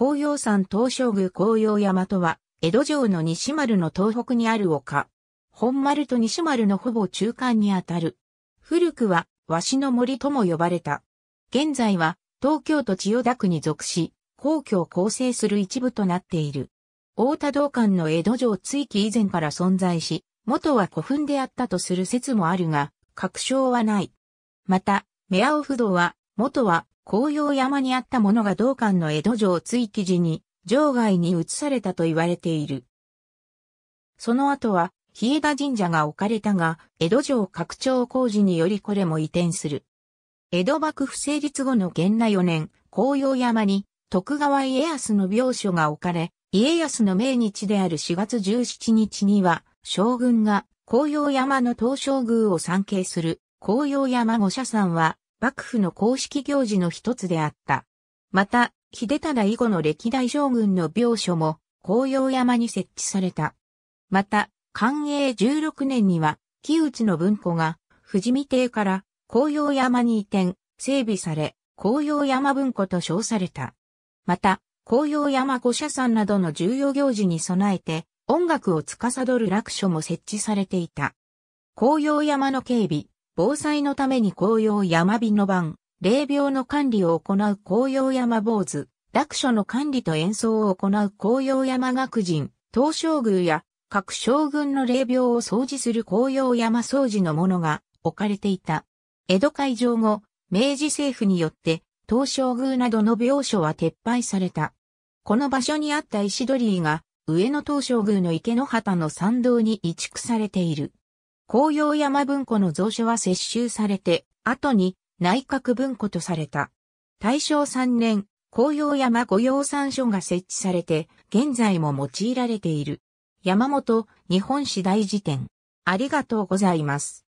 紅葉山東照宮紅葉山とは、江戸城の西丸の東北にある丘。本丸と西丸のほぼ中間にあたる。古くは、鷲の森とも呼ばれた。現在は、東京都千代田区に属し、皇居を構成する一部となっている。大田道館の江戸城追記以前から存在し、元は古墳であったとする説もあるが、確証はない。また、目青不動は、元は紅葉山にあったものが道館の江戸城追記時に、城外に移されたと言われている。その後は、日枝神社が置かれたが、江戸城拡張工事によりこれも移転する。江戸幕府成立後の元那4年、紅葉山に徳川家康の病所が置かれ、家康の命日である4月17日には、将軍が紅葉山の東照宮を参詣する紅葉山御社んは幕府の公式行事の一つであった。また、秀忠以後の歴代将軍の病所も、紅葉山に設置された。また、寛永16年には、木内の文庫が、富士見邸から紅葉山に移転、整備され、紅葉山文庫と称された。また、紅葉山五社山などの重要行事に備えて、音楽を司る楽書も設置されていた。紅葉山の警備、防災のために紅葉山火の番、霊廟の管理を行う紅葉山坊主、楽書の管理と演奏を行う紅葉山学人、東照宮や各将軍の霊廟を掃除する紅葉山掃除のものが置かれていた。江戸会場後、明治政府によって東照宮などの病所は撤廃された。この場所にあった石鳥居が上野東照宮の池の旗の参道に移築されている。紅葉山文庫の蔵書は接収されて、後に内閣文庫とされた。大正3年、紅葉山御用山書が設置されて、現在も用いられている。山本日本史大辞典。ありがとうございます。